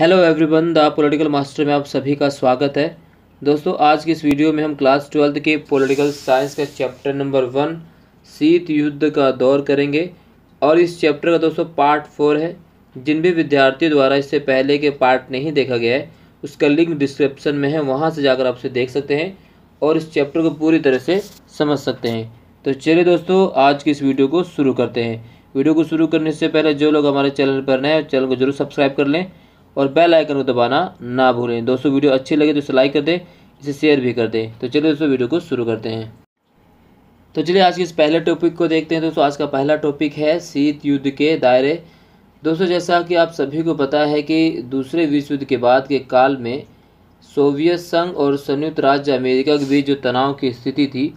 hello everyone the political master में आप सभी का स्वागत है दोस्तों आज की इस वीडियो में हम क्लास ट्वेल्थ के पॉलिटिकल साइंस का चैप्टर नंबर वन शीत युद्ध का दौर करेंगे और इस चैप्टर का दोस्तों पार्ट फोर है जिन भी विद्यार्थियों द्वारा इससे पहले के पार्ट नहीं देखा गया है उसका लिंक डिस्क्रिप्शन में है वहाँ से जाकर आप उसे देख सकते हैं और इस चैप्टर को पूरी तरह से समझ सकते हैं तो चलिए दोस्तों आज की इस वीडियो को शुरू करते हैं वीडियो को शुरू करने से पहले जो लोग हमारे चैनल पर नए हैं चैनल को जरूर सब्सक्राइब कर लें और बेल आइकन को दबाना ना भूलें दोस्तों वीडियो अच्छी लगे तो इसे लाइक कर दें इसे शेयर भी कर दें तो चलिए दोस्तों वीडियो को शुरू करते हैं तो चलिए आज के इस पहले टॉपिक को देखते हैं दोस्तों आज का पहला टॉपिक है शीत युद्ध के दायरे दोस्तों जैसा कि आप सभी को पता है कि दूसरे विश्व युद्ध के बाद के काल में सोवियत संघ और संयुक्त राज्य अमेरिका के बीच जो तनाव की स्थिति थी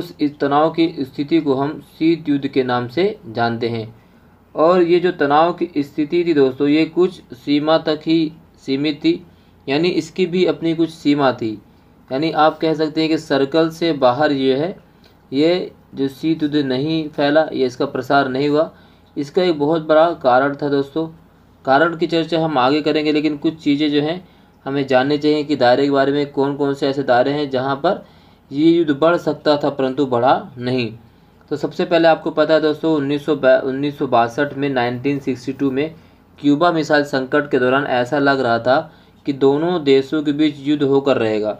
उस तनाव की स्थिति को हम शीत युद्ध के नाम से जानते हैं और ये जो तनाव की स्थिति थी दोस्तों ये कुछ सीमा तक ही सीमित थी यानी इसकी भी अपनी कुछ सीमा थी यानी आप कह सकते हैं कि सर्कल से बाहर ये है ये जो शीत युद्ध नहीं फैला ये इसका प्रसार नहीं हुआ इसका एक बहुत बड़ा कारण था दोस्तों कारण की चर्चा हम आगे करेंगे लेकिन कुछ चीज़ें जो हैं हमें जाननी चाहिए कि दायरे के बारे में कौन कौन से ऐसे दायरे हैं जहाँ पर ये युद्ध बढ़ सकता था परंतु बढ़ा नहीं तो सबसे पहले आपको पता है दोस्तों उन्नीस सौ में 1962 में क्यूबा मिसाइल संकट के दौरान ऐसा लग रहा था कि दोनों देशों के बीच युद्ध होकर रहेगा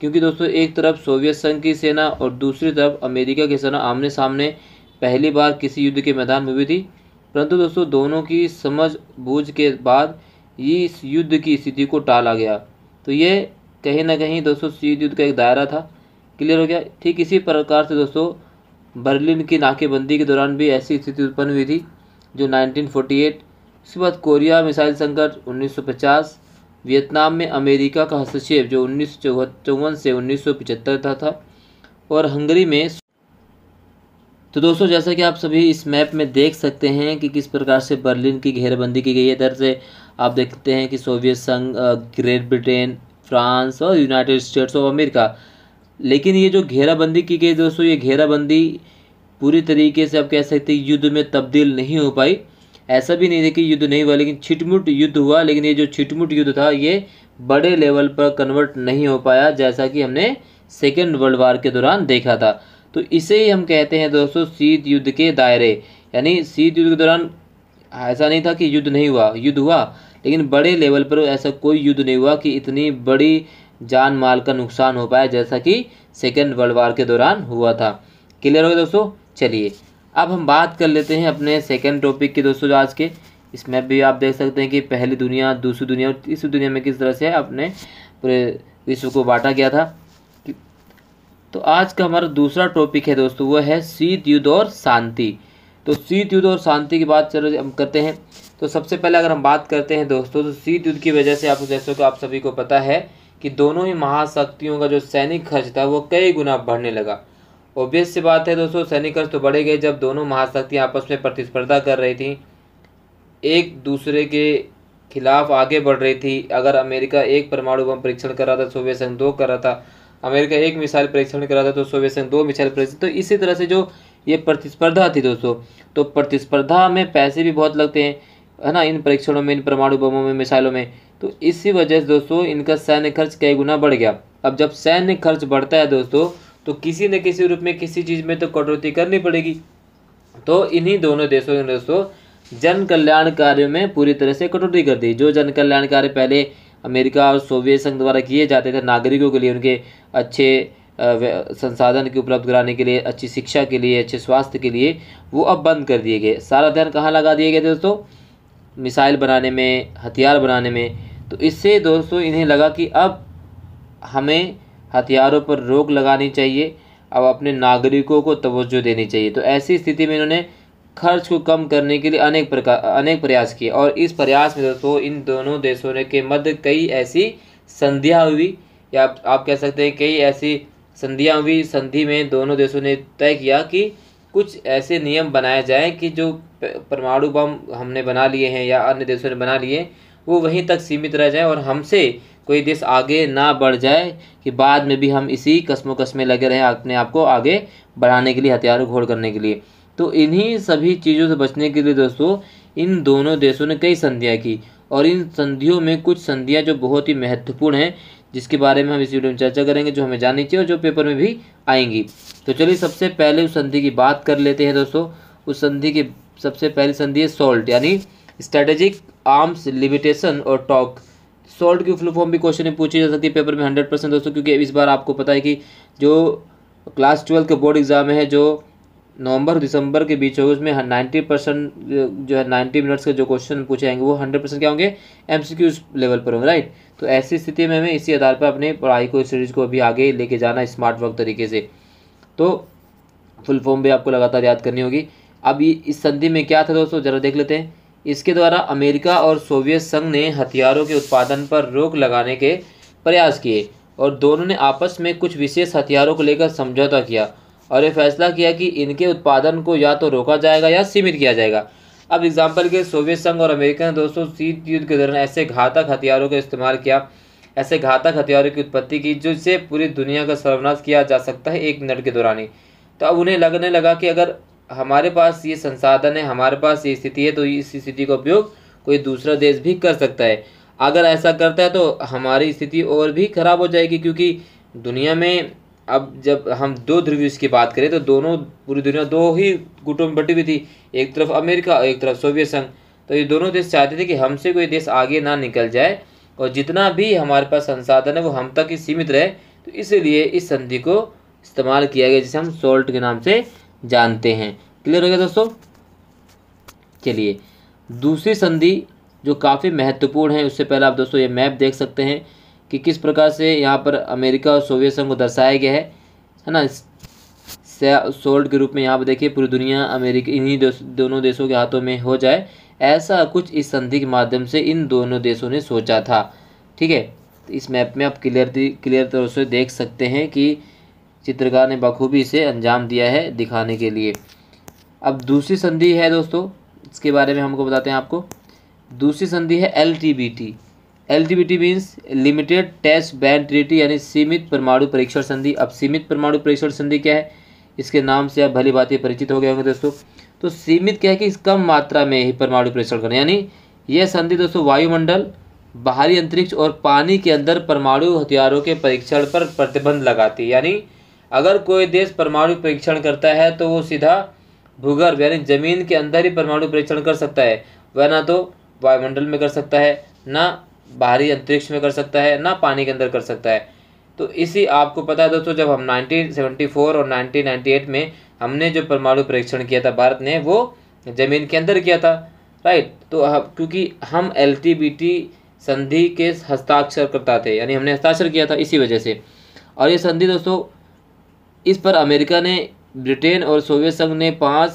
क्योंकि दोस्तों एक तरफ सोवियत संघ की सेना और दूसरी तरफ अमेरिका की सेना आमने सामने पहली बार किसी युद्ध के मैदान में हुई थी परंतु दोस्तों दोनों की समझ बूझ के बाद इस युद्ध की स्थिति को टाला गया तो ये कहीं ना कहीं दोस्तों युद्ध का एक दायरा था क्लियर हो गया ठीक इसी प्रकार से दोस्तों बर्लिन की नाकेबंदी के दौरान भी ऐसी स्थिति उत्पन्न हुई थी जो 1948 उसके बाद कोरिया मिसाइल संकट 1950 वियतनाम में अमेरिका का हस्तक्षेप जो उन्नीस से उन्नीस था, था और हंगरी में तो दोस्तों जैसा कि आप सभी इस मैप में देख सकते हैं कि किस प्रकार से बर्लिन की घेराबंदी की गई है इधर से आप देखते हैं कि सोवियत संघ ग्रेट ब्रिटेन फ्रांस और यूनाइटेड स्टेट्स ऑफ अमेरिका लेकिन ये जो घेराबंदी की गई दोस्तों ये घेराबंदी पूरी तरीके से आप कह सकते हैं युद्ध में तब्दील नहीं हो पाई ऐसा भी नहीं है कि युद्ध नहीं हुआ लेकिन छिटमुट युद्ध हुआ लेकिन ये जो छिटमुट युद्ध था ये बड़े लेवल पर कन्वर्ट नहीं हो पाया जैसा कि हमने सेकेंड वर्ल्ड वार के दौरान देखा था तो इसे ही हम कहते हैं दोस्तों शीत युद्ध के दायरे यानी शीत युद्ध के दौरान ऐसा नहीं था कि युद्ध नहीं हुआ युद्ध हुआ लेकिन बड़े लेवल पर ऐसा कोई युद्ध नहीं हुआ कि इतनी बड़ी जान माल का नुकसान हो पाया जैसा कि सेकेंड वर्ल्ड वार के दौरान हुआ था क्लियर हो गया दोस्तों चलिए अब हम बात कर लेते हैं अपने सेकेंड टॉपिक की दोस्तों आज के इसमें भी आप देख सकते हैं कि पहली दुनिया दूसरी दुनिया और तीसरी दुनिया में किस तरह से अपने पूरे विश्व को बांटा गया था तो आज का हमारा दूसरा टॉपिक है दोस्तों वो है शीत युद्ध और शांति तो शीत युद्ध और शांति की बात चलो हम करते हैं तो सबसे पहले अगर हम बात करते हैं दोस्तों तो शीत युद्ध की वजह से आप जैसे कि आप सभी को पता है कि दोनों ही महाशक्तियों का जो सैनिक खर्च था वो कई गुना बढ़ने लगा ओबियस सी बात है दोस्तों सैनिक खर्च तो बढ़े गए जब दोनों महाशक्तियाँ आपस में प्रतिस्पर्धा कर रही थी एक दूसरे के खिलाफ आगे बढ़ रही थी अगर अमेरिका एक परमाणु बम परीक्षण कर रहा था सोवियत संघ दो कर रहा था अमेरिका एक मिसाइल परीक्षण कर रहा था तो सोवियत संघ दो मिसाइल परीक्षण तो इसी तरह से जो ये प्रतिस्पर्धा थी दोस्तों तो प्रतिस्पर्धा में पैसे भी बहुत लगते हैं है ना इन परीक्षणों में इन परमाणु बमों में मिसाइलों में तो इसी वजह से दोस्तों इनका सैन्य खर्च कई गुना बढ़ गया अब जब सैन्य खर्च बढ़ता है दोस्तों तो किसी न किसी रूप में किसी चीज़ में तो कटौती करनी पड़ेगी तो इन्हीं दोनों देशों ने दोस्तों जन कल्याण कार्यों में पूरी तरह से कटौती कर दी जो जन कल्याण कार्य पहले अमेरिका और सोवियत संघ द्वारा किए जाते थे नागरिकों के लिए उनके अच्छे संसाधन की उपलब्ध कराने के लिए अच्छी शिक्षा के लिए अच्छे स्वास्थ्य के लिए वो अब बंद कर दिए गए सारा ध्यान कहाँ लगा दिए गए दोस्तों मिसाइल बनाने में हथियार बनाने में तो इससे दोस्तों इन्हें लगा कि अब हमें हथियारों पर रोक लगानी चाहिए अब अपने नागरिकों को तवज्जो देनी चाहिए तो ऐसी स्थिति में इन्होंने खर्च को कम करने के लिए अनेक प्रकार अनेक प्रयास किए और इस प्रयास में दोस्तों इन दोनों देशों ने के मध्य कई ऐसी संधियाँ हुई या आप, आप कह सकते हैं कई ऐसी संधियाँ हुई संधि में दोनों देशों ने तय किया कि कुछ ऐसे नियम बनाए जाएं कि जो परमाणु बम हमने बना लिए हैं या अन्य देशों ने बना लिए वो वहीं तक सीमित रह जाए और हमसे कोई देश आगे ना बढ़ जाए कि बाद में भी हम इसी कस्मों कस्मे लगे रहें अपने आप को आगे बढ़ाने के लिए हथियारों घोड़ करने के लिए तो इन्हीं सभी चीज़ों से बचने के लिए दोस्तों इन दोनों देशों ने कई संधियाँ की और इन संधियों में कुछ संधियाँ जो बहुत ही महत्वपूर्ण हैं जिसके बारे में हम इस वीडियो में चर्चा करेंगे जो हमें जाननी चाहिए और जो पेपर में भी आएंगी तो चलिए सबसे पहले उस संधि की बात कर लेते हैं दोस्तों उस संधि की सबसे पहली संधि है सॉल्ट यानी स्ट्रेटेजिक आर्म्स लिमिटेशन और टॉक सॉल्ट की फुल फॉर्म भी क्वेश्चन में पूछी जा सकती है पेपर में हंड्रेड परसेंट दोस्तों क्योंकि इस बार आपको पता है कि जो क्लास ट्वेल्व के बोर्ड एग्ज़ाम है जो नवंबर और दिसंबर के बीच होगी उसमें हाँ, नाइन्टी परसेंट जो है नाइन्टी मिनट्स के जो क्वेश्चन पूछे जाएंगे वो हंड्रेड परसेंट क्या होंगे एम लेवल पर होंगे राइट तो ऐसी स्थिति में हमें इसी आधार पर अपनी पढ़ाई को स्टडीज सीरीज़ को अभी आगे लेके जाना स्मार्ट वर्क तरीके से तो फुल फॉर्म भी आपको लगातार याद करनी होगी अब इस संधि में क्या था दोस्तों ज़रा देख लेते हैं इसके द्वारा अमेरिका और सोवियत संघ ने हथियारों के उत्पादन पर रोक लगाने के प्रयास किए और दोनों ने आपस में कुछ विशेष हथियारों को लेकर समझौता किया और ये फैसला किया कि इनके उत्पादन को या तो रोका जाएगा या सीमित किया जाएगा अब एग्जाम्पल के सोवियत संघ और अमेरिका ने दोस्तों शीत युद्ध के दौरान ऐसे घातक हथियारों का इस्तेमाल किया ऐसे घातक हथियारों की उत्पत्ति की जिससे पूरी दुनिया का सर्वनाश किया जा सकता है एक मिनट के दौरान ही तो अब उन्हें लगने लगा कि अगर हमारे पास ये संसाधन है हमारे पास ये स्थिति है तो इस स्थिति का उपयोग कोई दूसरा देश भी कर सकता है अगर ऐसा करता है तो हमारी स्थिति और भी ख़राब हो जाएगी क्योंकि दुनिया में अब जब हम दो ध्रुवीय की बात करें तो दोनों पूरी दुनिया दो ही गुटों में बटी हुई थी एक तरफ अमेरिका और एक तरफ सोवियत संघ तो ये दोनों देश चाहते थे कि हमसे कोई देश आगे ना निकल जाए और जितना भी हमारे पास संसाधन है वो हम तक ही सीमित रहे तो इसलिए इस संधि को इस्तेमाल किया गया जिसे हम सोल्ट के नाम से जानते हैं क्लियर हो गया दोस्तों चलिए दूसरी संधि जो काफ़ी महत्वपूर्ण है उससे पहले आप दोस्तों ये मैप देख सकते हैं कि किस प्रकार से यहाँ पर अमेरिका और सोवियत संघ को दर्शाया गया है है ना सोल्ड के रूप में यहाँ पर देखिए पूरी दुनिया अमेरिका इन्हीं दोनों देशों के हाथों में हो जाए ऐसा कुछ इस संधि के माध्यम से इन दोनों देशों ने सोचा था ठीक है तो इस मैप में आप क्लियर क्लियर तौर से देख सकते हैं कि चित्रकार ने बखूबी इसे अंजाम दिया है दिखाने के लिए अब दूसरी संधि है दोस्तों इसके बारे में हमको बताते हैं आपको दूसरी संधि है L T B T L T B means limited test ban treaty यानी सीमित परमाणु परीक्षण संधि अब सीमित परमाणु परीक्षण संधि क्या है इसके नाम से आप भली बात ही परिचित हो गए होंगे दोस्तों तो सीमित क्या है कि कम मात्रा में ही परमाणु परीक्षण करना यानी यह संधि दोस्तों वायुमंडल बाहरी अंतरिक्ष और पानी के अंदर परमाणु हथियारों के परीक्षण पर प्रतिबंध लगाती है यानी अगर कोई देश परमाणु परीक्षण करता है तो वो सीधा भूगर्भ यानी ज़मीन के अंदर ही परमाणु परीक्षण कर सकता है वह ना तो वायुमंडल में कर सकता है ना बाहरी अंतरिक्ष में कर सकता है ना पानी के अंदर कर सकता है तो इसी आपको पता है दोस्तों जब हम 1974 और 1998 में हमने जो परमाणु परीक्षण किया था भारत ने वो ज़मीन के अंदर किया था राइट तो अब क्योंकि हम एल संधि के हस्ताक्षर करता थे यानी हमने हस्ताक्षर किया था इसी वजह से और ये संधि दोस्तों इस पर अमेरिका ने ब्रिटेन और सोवियत संघ ने पाँच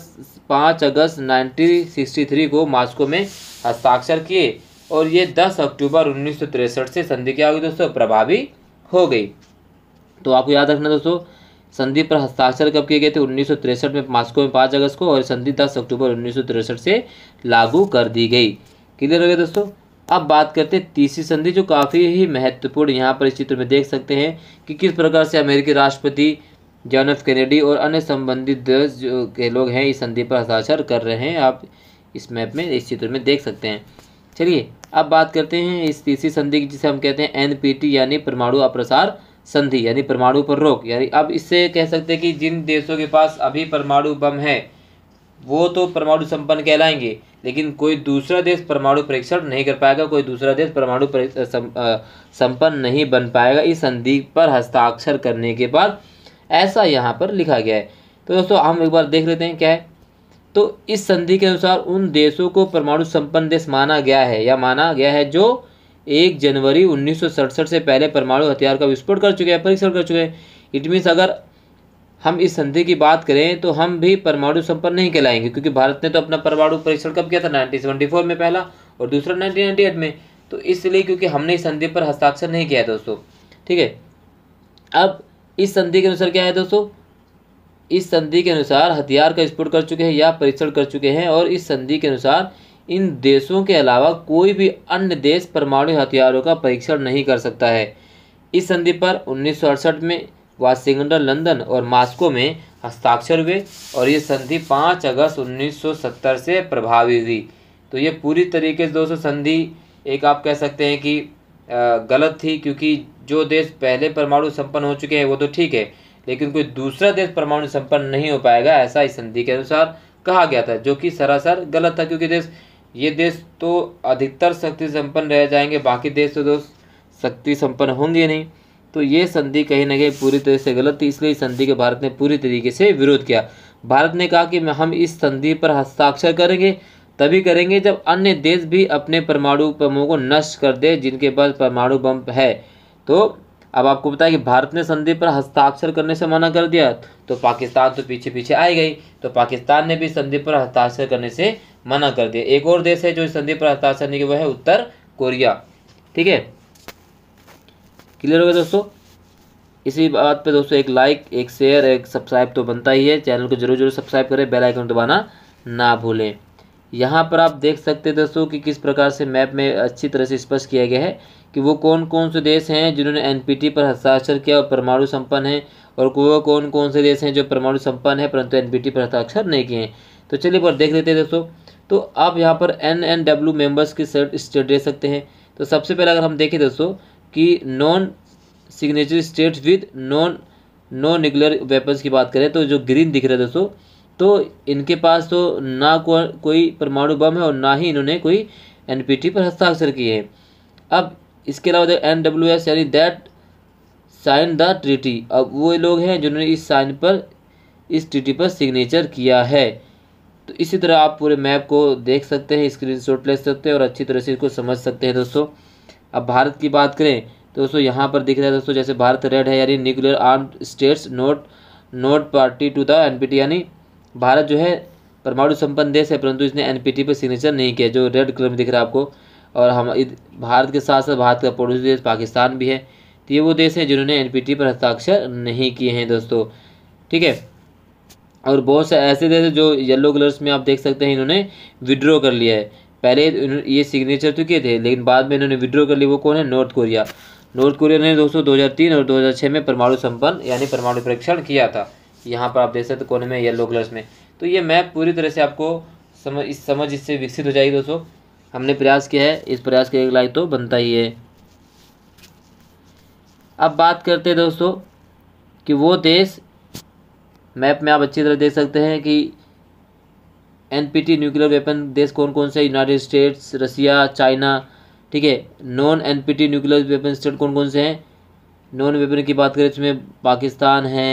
पाँच अगस्त 1963 को मॉस्को में हस्ताक्षर किए और ये 10 अक्टूबर उन्नीस से संधि क्या होगी दोस्तों प्रभावी हो गई तो आपको याद रखना दोस्तों संधि पर हस्ताक्षर कब किए गए थे उन्नीस में मास्को में पाँच अगस्त को और संधि दस अक्टूबर उन्नीस से लागू कर दी गई क्लियर हो गया दोस्तों अब बात करते हैं तीसरी संधि जो काफ़ी ही महत्वपूर्ण यहाँ पर इस चित्र में देख सकते हैं कि किस प्रकार से अमेरिकी राष्ट्रपति जॉन एफ कैनेडी और अन्य संबंधित जो के लोग हैं इस संधि पर हस्ताक्षर कर रहे हैं आप इस मैप में इस चित्र में देख सकते हैं चलिए अब बात करते हैं इस तीसरी संधि की जिसे हम कहते हैं एनपीटी यानी परमाणु अप्रसार संधि यानी परमाणु पर रोक यानी अब इससे कह सकते हैं कि जिन देशों के पास अभी परमाणु बम है वो तो परमाणु संपन्न कहलाएंगे लेकिन कोई दूसरा देश परमाणु परीक्षण नहीं कर पाएगा कोई दूसरा देश परमाणु संपन्न नहीं बन पाएगा इस संधि पर हस्ताक्षर करने के बाद ऐसा यहाँ पर लिखा गया है तो दोस्तों हम एक बार देख लेते हैं क्या है तो इस संधि के अनुसार उन देशों को परमाणु संपन्न देश माना गया है या माना गया है जो एक जनवरी उन्नीस से पहले परमाणु हथियार का विस्फोट कर चुके हैं परीक्षण कर चुके हैं इट मीन्स अगर हम इस संधि की बात करें तो हम भी परमाणु संपन्न नहीं कहलाएंगे क्योंकि भारत ने तो अपना परमाणु परीक्षण कब किया था नाइनटीन में पहला और दूसरा नाइनटीन में तो इसलिए क्योंकि हमने इस संधि पर हस्ताक्षर नहीं किया है दोस्तों ठीक है अब इस संधि के अनुसार क्या है दोस्तों इस संधि के अनुसार हथियार का स्फोट कर चुके हैं या परीक्षण कर चुके हैं और इस संधि के अनुसार इन देशों के अलावा कोई भी अन्य देश परमाणु हथियारों का परीक्षण नहीं कर सकता है इस संधि पर उन्नीस में वाशिंगटन लंदन और मास्को में हस्ताक्षर हुए और ये संधि 5 अगस्त 1970 से प्रभावी हुई तो ये पूरी तरीके से दोस्तों संधि एक आप कह सकते हैं कि गलत थी क्योंकि जो देश पहले परमाणु संपन्न हो चुके हैं वो तो ठीक है लेकिन कोई दूसरा देश परमाणु संपन्न नहीं हो पाएगा ऐसा इस संधि के अनुसार कहा गया था जो कि सरासर गलत था क्योंकि देश ये देश तो अधिकतर शक्ति संपन्न रह जाएंगे बाकी देश तो दोस्त शक्ति संपन्न होंगे नहीं तो ये संधि कहीं ना कहीं पूरी तरह से गलत थी इसलिए इस संधि के भारत ने पूरी तरीके से विरोध किया भारत ने कहा कि हम इस संधि पर हस्ताक्षर करेंगे तभी करेंगे जब अन्य देश भी अपने परमाणु बमों को नष्ट कर दे जिनके पास परमाणु बम है तो अब आपको बताया कि भारत ने संधि पर हस्ताक्षर करने से मना कर दिया तो पाकिस्तान तो पीछे पीछे आई गई तो पाकिस्तान ने भी संधि पर हस्ताक्षर करने से मना कर दिया एक और देश है जो इस संधि पर हस्ताक्षर नहीं किया वह है उत्तर कोरिया ठीक है क्लियर हो गया दोस्तों इसी बात पे दोस्तों एक लाइक एक शेयर एक सब्सक्राइब तो बनता ही है चैनल को जरूर जरूर सब्सक्राइब करें बेल आइकन दबाना ना भूलें यहाँ पर आप देख सकते हैं दोस्तों कि किस प्रकार से मैप में अच्छी तरह से स्पष्ट किया गया है कि वो कौन कौन से देश हैं जिन्होंने एनपीटी पर हस्ताक्षर किया और परमाणु संपन्न है और वो कौन कौन से देश हैं जो परमाणु संपन्न है परंतु एनपीटी पर हस्ताक्षर नहीं किए हैं तो चलिए एक बार देख लेते हैं दोस्तों तो आप यहाँ पर एन एन डब्ल्यू मेम्बर्स की सर्ट स्टेट दे सकते हैं तो सबसे पहले अगर हम देखें दोस्तों कि non signature state with non non nuclear weapons की बात करें तो जो ग्रीन दिख रहा है दोस्तों तो इनके पास तो ना को, कोई परमाणु बम है और ना ही इन्होंने कोई एनपीटी पर हस्ताक्षर किए हैं अब इसके अलावा एन डब्ल्यू एस यानी दैट साइन द ट्रीटी अब वो लोग हैं जिन्होंने इस साइन पर इस ट्रीटी पर सिग्नेचर किया है तो इसी तरह आप पूरे मैप को देख सकते हैं स्क्रीनशॉट ले सकते हैं और अच्छी तरह से इसको समझ सकते हैं दोस्तों अब भारत की बात करें तो दोस्तों यहाँ पर दिख रहा है दोस्तों जैसे भारत रेड है यानी nuclear arm states not not party to the T यानी भारत जो है परमाणु संपन्न देश है परंतु इसने टी पर सिग्नेचर नहीं किया जो रेड कलर में दिख रहा है आपको और हम भारत के साथ साथ भारत का पड़ोसी देश पाकिस्तान भी है तो ये वो देश हैं जिन्होंने एन पर हस्ताक्षर नहीं किए हैं दोस्तों ठीक है और बहुत से ऐसे देश हैं जो येलो कलर्स में आप देख सकते हैं इन्होंने विड्रॉ कर लिया है पहले ये सिग्नेचर तो किए थे लेकिन बाद में इन्होंने विड्रॉ कर लिया वो कौन है नॉर्थ कोरिया नॉर्थ कोरिया ने दोस्तों 2003 और 2006 में परमाणु संपन्न यानी परमाणु परीक्षण किया था यहाँ पर आप देख सकते कोने में येलो कलर्स में तो ये मैप पूरी तरह से आपको समझ इस समझ इससे विकसित हो जाएगी दोस्तों हमने प्रयास किया है इस प्रयास के एक लाइक तो बनता ही है अब बात करते हैं दोस्तों कि वो देश मैप में आप अच्छी तरह देख सकते हैं कि एनपीटी न्यूक्लियर वेपन देश कौन कौन से यूनाइटेड स्टेट्स रसिया चाइना ठीक है non NPT nuclear weapon state कौन कौन से हैं नॉन वेपन की बात करें तो इसमें पाकिस्तान है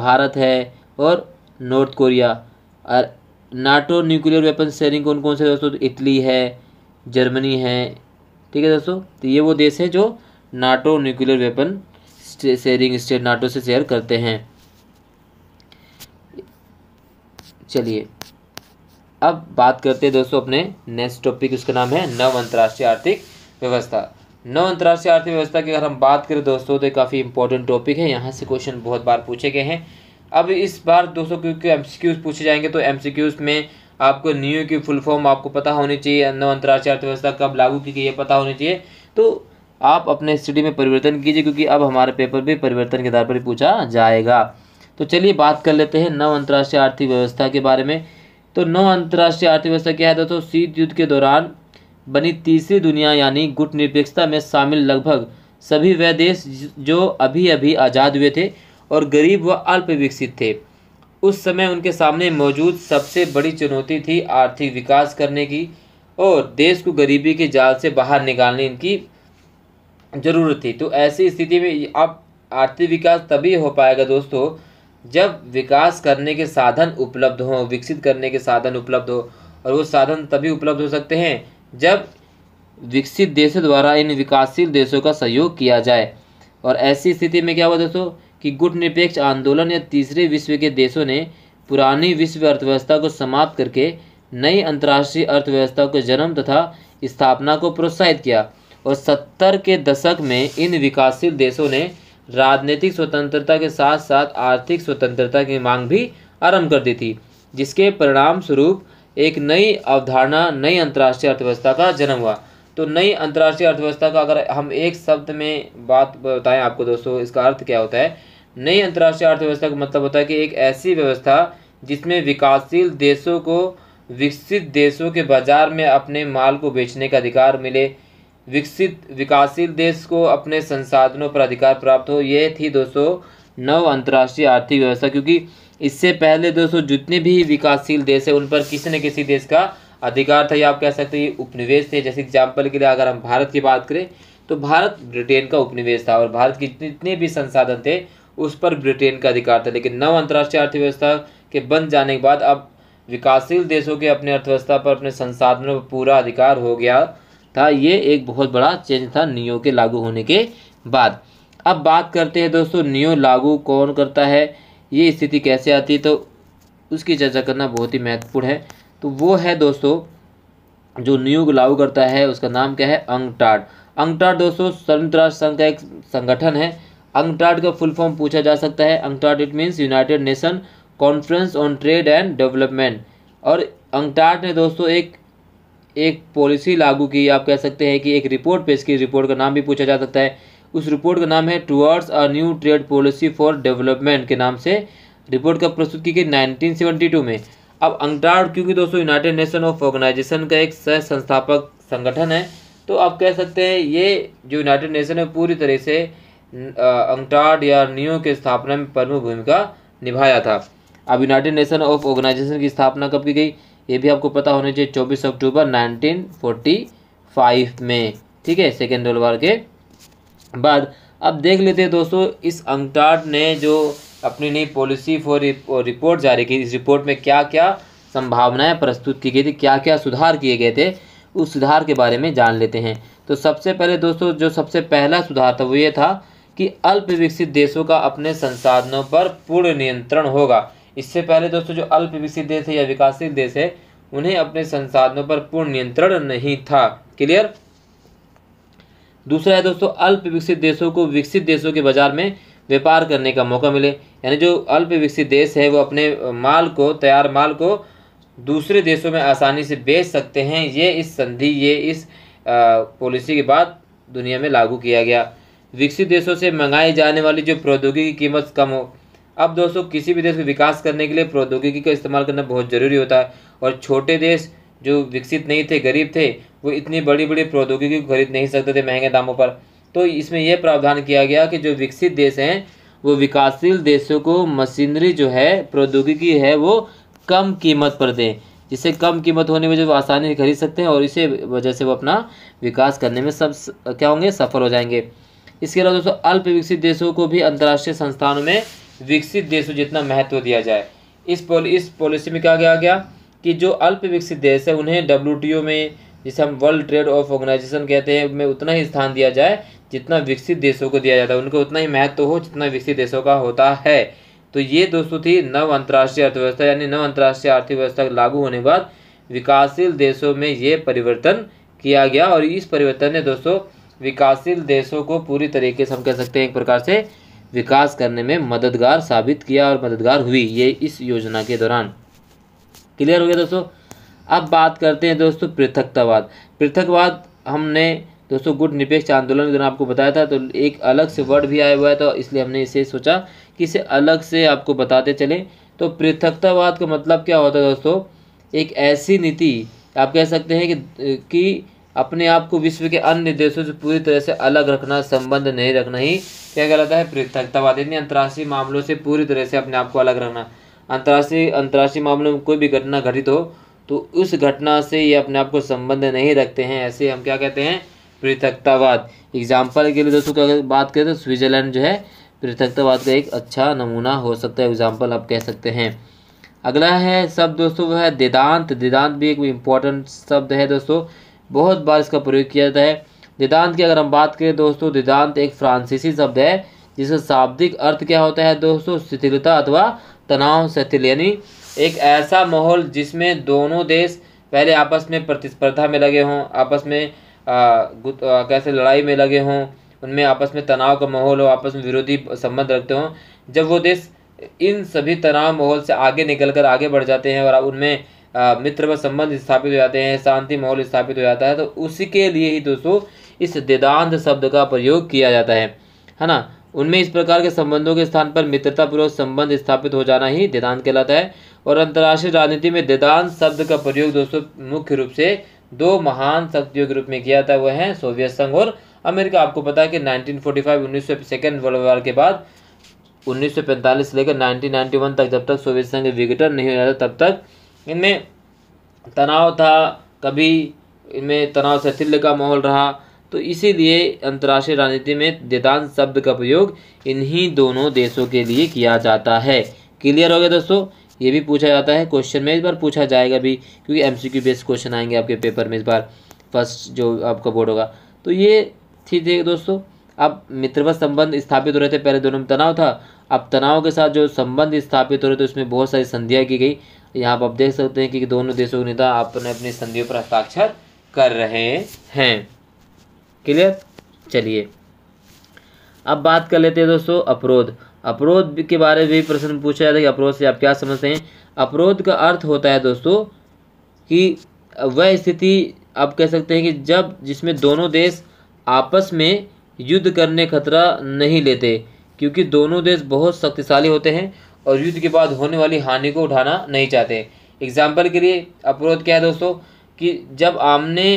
भारत है और नॉर्थ कोरिया और नाटो न्यूक्लियर वेपन शेयरिंग कौन कौन से दोस्तों तो इटली है जर्मनी है ठीक है दोस्तों तो ये वो देश हैं जो NATO nuclear weapon sharing state NATO से शेयर करते हैं चलिए अब बात करते हैं दोस्तों अपने नेक्स्ट टॉपिक उसका नाम है नव अंतर्राष्ट्रीय आर्थिक व्यवस्था नव अंतर्राष्ट्रीय आर्थिक व्यवस्था की अगर हम बात करें दोस्तों तो काफ़ी इंपॉर्टेंट टॉपिक है यहाँ से क्वेश्चन बहुत बार पूछे गए हैं अब इस बार 200 क्यू के क्यूज पूछे जाएंगे तो क्यूज में आपको न्यू की फुल फॉर्म आपको पता होनी चाहिए नव अंतर्राष्ट्रीय अर्थव्यवस्था कब लागू की गई है पता होनी चाहिए तो आप अपने स्टडी में परिवर्तन कीजिए क्योंकि अब हमारे पेपर भी परिवर्तन के आधार पर पूछा जाएगा तो चलिए बात कर लेते हैं नव अंतर्राष्ट्रीय आर्थिक व्यवस्था के बारे में तो नव अंतर्राष्ट्रीय आर्थिक व्यवस्था क्या है दोस्तों शीत युद्ध के दौरान बनी तीसरी दुनिया यानी गुट निरपेक्षता में शामिल लगभग सभी वह देश जो अभी अभी आज़ाद हुए थे और गरीब व अल्प विकसित थे उस समय उनके सामने मौजूद सबसे बड़ी चुनौती थी आर्थिक विकास करने की और देश को गरीबी के जाल से बाहर निकालने की ज़रूरत थी तो ऐसी स्थिति में आप आर्थिक विकास तभी हो पाएगा दोस्तों जब विकास करने के साधन उपलब्ध हों विकसित करने के साधन उपलब्ध हो और वो साधन तभी उपलब्ध हो सकते हैं जब विकसित देशों द्वारा इन विकासशील देशों का सहयोग किया जाए और ऐसी स्थिति में क्या हुआ दोस्तों कि गुट निरपेक्ष आंदोलन या तीसरे विश्व के देशों ने पुरानी विश्व अर्थव्यवस्था को समाप्त करके नई अंतर्राष्ट्रीय अर्थव्यवस्था को जन्म तथा स्थापना को प्रोत्साहित किया और सत्तर के दशक में इन विकासशील देशों ने राजनीतिक स्वतंत्रता के साथ साथ आर्थिक स्वतंत्रता की मांग भी आरंभ कर दी थी जिसके परिणाम स्वरूप एक नई अवधारणा नई अंतर्राष्ट्रीय अर्थव्यवस्था का जन्म हुआ तो नई अंतर्राष्ट्रीय अर्थव्यवस्था का अगर हम एक शब्द में बात बताएं आपको दोस्तों इसका अर्थ क्या होता है नई अंतर्राष्ट्रीय अर्थव्यवस्था का मतलब होता है कि एक ऐसी व्यवस्था जिसमें विकासशील देशों को विकसित देशों के बाज़ार में अपने माल को बेचने का अधिकार मिले विकसित विकासशील देश को अपने संसाधनों पर अधिकार प्राप्त हो यह थी दोस्तों नव अंतर्राष्ट्रीय आर्थिक व्यवस्था क्योंकि इससे पहले दोस्तों जितने भी विकासशील देश है उन पर किसी न किसी देश का अधिकार था या आप कह सकते हैं उपनिवेश थे जैसे एग्जाम्पल के लिए अगर हम भारत की बात करें तो भारत ब्रिटेन का उपनिवेश था और भारत के जितने भी संसाधन थे उस पर ब्रिटेन का अधिकार था लेकिन नव अंतर्राष्ट्रीय अर्थव्यवस्था के बन जाने के बाद अब विकासशील देशों के अपने अर्थव्यवस्था पर अपने संसाधनों पर पूरा अधिकार हो गया था ये एक बहुत बड़ा चेंज था नियो के लागू होने के बाद अब बात करते हैं दोस्तों नियो लागू कौन करता है ये स्थिति कैसे आती है तो उसकी चर्चा करना बहुत ही महत्वपूर्ण है तो वो है दोस्तों जो नियोग लागू करता है उसका नाम क्या है अंगटाड अंगटाड दोस्तों संयुक्त राष्ट्र संघ का एक संगठन है अंगटाट का फुल फॉर्म पूछा जा सकता है UNCTAD it means United Nation conference on trade and development और अंगटाड ने दोस्तों एक एक पॉलिसी लागू की आप कह सकते हैं कि एक रिपोर्ट पेश की रिपोर्ट का नाम भी पूछा जा सकता है उस रिपोर्ट का नाम है towards a new trade policy for development के नाम से रिपोर्ट का प्रस्तुत की गई नाइनटीन में अब अंगटाड क्योंकि दोस्तों यूनाइटेड नेशन ऑफ ऑर्गेनाइजेशन का एक सह संस्थापक संगठन है तो आप कह सकते हैं ये जो यूनाइटेड नेशन है पूरी तरह से या नियो के स्थापना में प्रमुख भूमिका निभाया था अब यूनाइटेड नेशन ऑफ ऑर्गेनाइजेशन की स्थापना कब की गई ये भी आपको पता होना चाहिए चौबीस अक्टूबर नाइनटीन में ठीक है सेकेंड वर्ल्ड वार के बाद अब देख लेते हैं दोस्तों इस अंटार्ड ने जो अपनी नई पॉलिसी फॉर रिपोर्ट जारी की इस रिपोर्ट में क्या क्या संभावनाएं प्रस्तुत की गई थी क्या क्या सुधार किए गए थे उस सुधार के बारे में जान लेते हैं तो सबसे पहले दोस्तों जो सबसे पहला सुधार था वो ये था कि अल्प विकसित देशों का अपने संसाधनों पर पूर्ण नियंत्रण होगा इससे पहले दोस्तों जो अल्प विकसित देश है या विकासशील देश है उन्हें अपने संसाधनों पर पूर्ण नियंत्रण नहीं था क्लियर दूसरा है दोस्तों अल्प विकसित देशों को विकसित देशों के बाजार में व्यापार करने का मौका मिले यानी जो अल्प विकसित देश है वो अपने माल को तैयार माल को दूसरे देशों में आसानी से बेच सकते हैं ये इस संधि ये इस पॉलिसी के बाद दुनिया में लागू किया गया विकसित देशों से मंगाई जाने वाली जो प्रौद्योगिकी की कीमत कम हो अब दोस्तों किसी भी देश को विकास करने के लिए प्रौद्योगिकी का इस्तेमाल करना बहुत ज़रूरी होता है और छोटे देश जो विकसित नहीं थे गरीब थे वो इतनी बड़ी बड़ी प्रौद्योगिकी को खरीद नहीं सकते थे महंगे दामों पर तो इसमें यह प्रावधान किया गया कि जो विकसित देश हैं वो विकासशील देशों को मशीनरी जो है प्रौद्योगिकी है वो कम कीमत पर दें जिससे कम कीमत होने में जो आसानी से खरीद सकते हैं और इसे वजह से वो अपना विकास करने में सब क्या होंगे सफल हो जाएंगे इसके अलावा दोस्तों अल्प विकसित देशों को भी अंतर्राष्ट्रीय संस्थानों में विकसित देशों जितना महत्व दिया जाए इस पॉलि इस पॉलिसी में क्या गया गया कि जो अल्प विकसित देश है उन्हें डब्ल्यू में जिसे हम वर्ल्ड ट्रेड ऑफ ऑर्गेनाइजेशन कहते हैं में उतना ही स्थान दिया जाए जितना विकसित देशों को दिया जाता है उनको उतना ही महत्व हो जितना विकसित देशों का होता है तो ये दोस्तों थी नव अंतर्राष्ट्रीय अर्थव्यवस्था यानी नव अंतर्राष्ट्रीय आर्थिक व्यवस्था लागू होने के बाद विकासशील देशों में ये परिवर्तन किया गया और इस परिवर्तन ने दोस्तों विकासशील देशों को पूरी तरीके से हम कह सकते हैं एक प्रकार से विकास करने में मददगार साबित किया और मददगार हुई ये इस योजना के दौरान क्लियर हो गया दोस्तों अब बात करते हैं दोस्तों पृथकतावाद पृथकवाद हमने दोस्तों गुट निरपेक्ष आंदोलन के दौरान आपको बताया था तो एक अलग से वर्ड भी आया हुआ है तो इसलिए हमने इसे सोचा कि इसे अलग से आपको बताते चले तो पृथकतावाद का मतलब क्या होता है दोस्तों एक ऐसी नीति आप कह सकते हैं कि, कि अपने आप को विश्व के अन्य देशों से पूरी तरह से अलग रखना संबंध नहीं रखना ही क्या कहलाता है पृथकतावाद यानी अंतर्राष्ट्रीय मामलों से पूरी तरह से अपने आप को अलग रखना अंतर्राष्ट्रीय अंतर्राष्ट्रीय मामलों में कोई भी घटना घटित हो तो उस घटना से ये अपने आप को संबंध नहीं रखते हैं ऐसे हम क्या कहते हैं पृथकतावाद एग्जाम्पल के लिए दोस्तों अगर बात करें तो स्विट्ज़रलैंड जो है पृथकतावाद का एक अच्छा नमूना हो सकता है एग्जाम्पल आप कह सकते हैं अगला है शब्द दोस्तों वह है देदांत देदांत भी एक इम्पॉर्टेंट शब्द है दोस्तों बहुत बार इसका प्रयोग किया जाता है दिदांत की अगर हम बात करें दोस्तों दिदांत एक फ्रांसीसी शब्द है जिसका शाब्दिक अर्थ क्या होता है दोस्तों शिथिलता अथवा तनाव शिथिल यानी एक ऐसा माहौल जिसमें दोनों देश पहले आपस में प्रतिस्पर्धा में लगे हों आपस में आ, कैसे लड़ाई में लगे हों उनमें आपस में तनाव का माहौल हो आपस में विरोधी संबंध रखते हों जब वो देश इन सभी तनाव माहौल से आगे निकल कर आगे बढ़ जाते हैं और उनमें मित्र व संबंध स्थापित हो जाते हैं शांति माहौल स्थापित हो जाता है तो उसी के लिए ही दोस्तों इस देदांत शब्द का प्रयोग किया जाता है है ना उनमें इस प्रकार के संबंधों के स्थान पर मित्रतापूर्वक संबंध स्थापित हो जाना ही देदांत कहलाता है और अंतर्राष्ट्रीय राजनीति में देदांत शब्द का प्रयोग दोस्तों मुख्य रूप से दो महान शक्तियों के रूप में किया जाता है वह है सोवियत संघ और अमेरिका आपको पता है कि नाइनटीन फोर्टी फाइव उन्नीस सेकेंड वर्ल्ड वॉर के बाद उन्नीस सौ से लेकर नाइनटीन वन तक जब तक सोवियत संघ विघटन नहीं हो जाता तब तक इनमें तनाव था कभी इनमें तनाव शैथिल्य का माहौल रहा तो इसीलिए अंतर्राष्ट्रीय राजनीति में देदान शब्द का प्रयोग इन्हीं दोनों देशों के लिए किया जाता है क्लियर हो गया दोस्तों ये भी पूछा जाता है क्वेश्चन में इस बार पूछा जाएगा भी क्योंकि एम सी बेस्ड क्वेश्चन आएंगे आपके पेपर में इस बार फर्स्ट जो आपका बोर्ड होगा तो ये थी है दोस्तों अब मित्रवत संबंध स्थापित हो रहे थे पहले दोनों में तनाव था अब तनाव के साथ जो संबंध स्थापित हो रहे थे उसमें बहुत सारी संधियाँ की गई यहाँ पर आप देख सकते हैं कि दोनों देशों के नेता अपने अपने संधियों पर हस्ताक्षर कर रहे हैं क्लियर चलिए अब बात कर लेते हैं दोस्तों अपरोध अपरोध के बारे में भी प्रश्न पूछा जाता है कि अपरोध से आप क्या समझते हैं अपरोध का अर्थ होता है दोस्तों कि वह स्थिति आप कह सकते हैं कि जब जिसमें दोनों देश आपस में युद्ध करने खतरा नहीं लेते क्योंकि दोनों देश बहुत शक्तिशाली होते हैं और युद्ध के बाद होने वाली हानि को उठाना नहीं चाहते एग्जाम्पल के लिए अपरोध क्या है दोस्तों कि जब आमने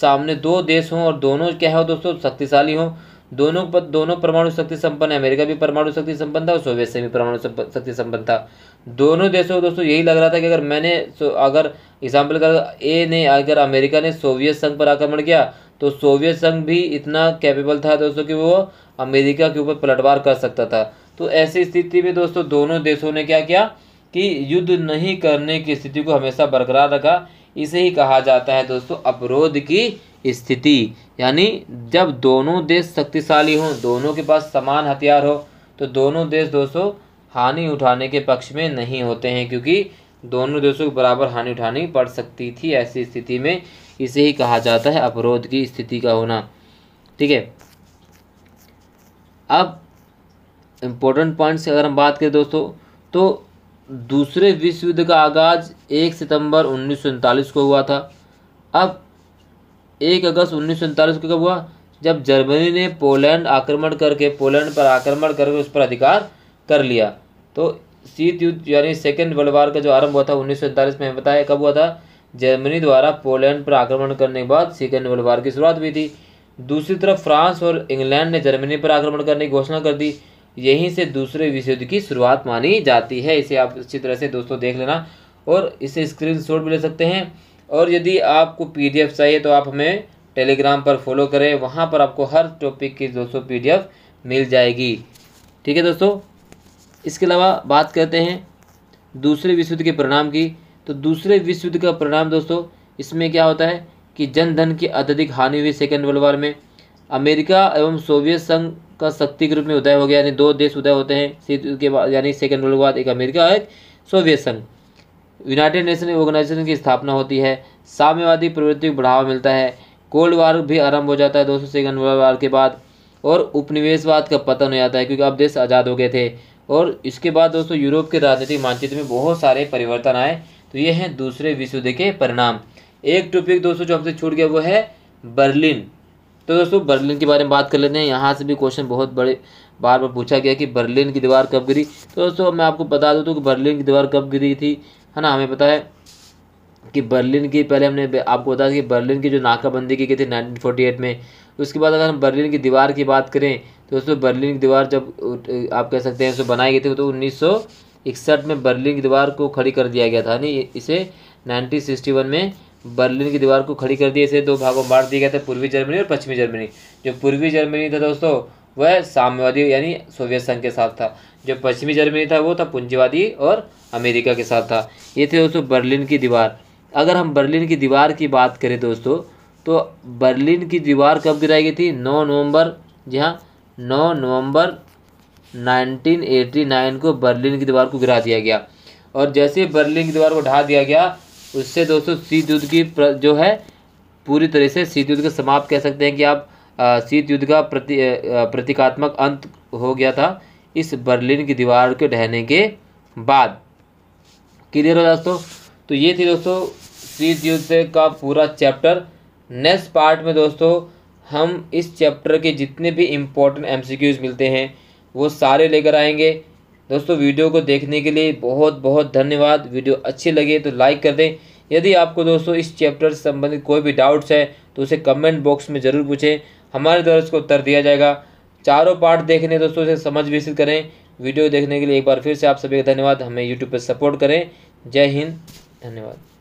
सामने दो देश हों और दोनों क्या हो दोस्तों शक्तिशाली हों दोनों पर दोनों परमाणु शक्ति संपन्न है अमेरिका भी परमाणु शक्ति संपन्न था और सोवियत से भी परमाणु शक्ति संपन्न था दोनों देशों को दोस्तों यही लग रहा था कि अगर मैंने अगर एग्जाम्पल कर ए ने अगर अमेरिका ने सोवियत संघ पर आक्रमण किया तो सोवियत संघ भी इतना कैपेबल था दोस्तों कि वो अमेरिका के ऊपर पलटवार कर सकता था तो ऐसी स्थिति में दोस्तों दोनों देशों ने क्या किया कि युद्ध नहीं करने की स्थिति को हमेशा बरकरार रखा इसे ही कहा जाता है दोस्तों अवरोध की स्थिति यानी जब दोनों देश शक्तिशाली हों दोनों के पास समान हथियार हो तो दोनों देश दोस्तों हानि उठाने के पक्ष में नहीं होते हैं क्योंकि दोनों देशों को बराबर हानि उठानी पड़ सकती थी ऐसी स्थिति में इसे ही कहा जाता है अवरोध की स्थिति का होना ठीक है अब इम्पोर्टेंट पॉइंट्स की अगर हम बात करें दोस्तों तो दूसरे विश्व युद्ध का आगाज़ एक सितंबर उन्नीस को हुआ था अब एक अगस्त उन्नीस को कब हुआ जब जर्मनी ने पोलैंड आक्रमण करके पोलैंड पर आक्रमण करके उस पर अधिकार कर लिया तो शीत युद्ध यानी सेकेंड वर्ल्ड वार का जो आरंभ हुआ था उन्नीस में बताया कब हुआ था जर्मनी द्वारा पोलैंड पर आक्रमण करने के बाद सेकेंड वर्ल्ड वार की शुरुआत हुई थी दूसरी तरफ फ्रांस और इंग्लैंड ने जर्मनी पर आक्रमण करने की घोषणा कर दी यहीं से दूसरे विश्व युद्ध की शुरुआत मानी जाती है इसे आप अच्छी तरह से दोस्तों देख लेना और इसे स्क्रीन शॉट भी ले सकते हैं और यदि आपको पी चाहिए तो आप हमें टेलीग्राम पर फॉलो करें वहाँ पर आपको हर टॉपिक की दोस्तों पी मिल जाएगी ठीक है दोस्तों इसके अलावा बात करते हैं दूसरे विश्व युद्ध के परिणाम की तो दूसरे विश्व युद्ध का परिणाम दोस्तों इसमें क्या होता है कि जन धन की अत्यधिक हानि हुई सेकेंड वर्ल्ड वार में अमेरिका एवं सोवियत संघ का शक्ति के रूप में उदय हो गया यानी दो देश उदय होते हैं के बाद यानी सेकेंड वर्ल्ड बाद एक अमेरिका और एक सोवियत संघ यूनाइटेड नेशन ऑर्गेनाइजेशन की स्थापना होती है साम्यवादी प्रवृत्ति को बढ़ावा मिलता है कोल्ड वार भी आरंभ हो जाता है दोस्तों सेकेंड वर्ल्ड वार के बाद और उपनिवेशवाद का पतन हो जाता है क्योंकि अब देश आज़ाद हो गए थे और इसके बाद दोस्तों यूरोप के राजनीतिक मानचित्र में बहुत सारे परिवर्तन आए तो ये हैं दूसरे विश्व युद्ध के परिणाम एक टॉपिक दोस्तों जो हमसे छूट गया वो है बर्लिन तो दोस्तों बर्लिन के बारे में बात कर लेते हैं यहाँ से भी क्वेश्चन बहुत बड़े बार बार पूछा गया कि बर्लिन की दीवार कब गिरी तो दोस्तों मैं आपको बता दूँ तो कि बर्लिन की दीवार कब गिरी थी है ना हमें पता है कि बर्लिन की पहले हमने आपको बता कि बर्लिन की जो नाकाबंदी की गई थी नाइनटीन में उसके बाद अगर हम बर्लिन की दीवार की बात करें तो दोस्तों बर्लिन की दीवार जब आप कह सकते हैं उसको बनाई गई थी तो उन्नीस इकसठ में बर्लिन की दीवार को खड़ी कर दिया गया था यानी इसे वन में बर्लिन की दीवार को खड़ी कर दिए इसे दो भागों में बांट दिया गया था पूर्वी जर्मनी और पश्चिमी जर्मनी जो पूर्वी जर्मनी था दोस्तों वह साम्यवादी यानी सोवियत संघ के साथ था जो पश्चिमी जर्मनी था वो था पूंजीवादी और अमेरिका के साथ था ये थे दोस्तों बर्लिन की दीवार अगर हम बर्लिन की दीवार की बात करें दोस्तों तो बर्लिन की दीवार कब गिराई गई थी नौ नवंबर जी हाँ नौ नवंबर 1989 को बर्लिन की दीवार को गिरा दिया गया और जैसे बर्लिन की दीवार को ढा दिया गया उससे दोस्तों शीत युद्ध की जो है पूरी तरह से शीत युद्ध का समाप्त कह सकते हैं कि आप शीत युद्ध का प्रति प्रतीकात्मक अंत हो गया था इस बर्लिन की दीवार के ढहने के बाद क्लियर हो दोस्तों तो ये थी दोस्तों शीत युद्ध का पूरा चैप्टर नेक्स्ट पार्ट में दोस्तों हम इस चैप्टर के जितने भी इम्पोर्टेंट एमसीक्यूज मिलते हैं वो सारे लेकर आएंगे दोस्तों वीडियो को देखने के लिए बहुत बहुत धन्यवाद वीडियो अच्छी लगे तो लाइक कर दें यदि आपको दोस्तों इस चैप्टर से संबंधित कोई भी डाउट्स है तो उसे कमेंट बॉक्स में ज़रूर पूछें हमारे द्वारा उसको उत्तर दिया जाएगा चारों पार्ट देखने दोस्तों उसे समझ विकसित करें वीडियो देखने के लिए एक बार फिर से आप सभी का धन्यवाद हमें यूट्यूब पर सपोर्ट करें जय हिंद धन्यवाद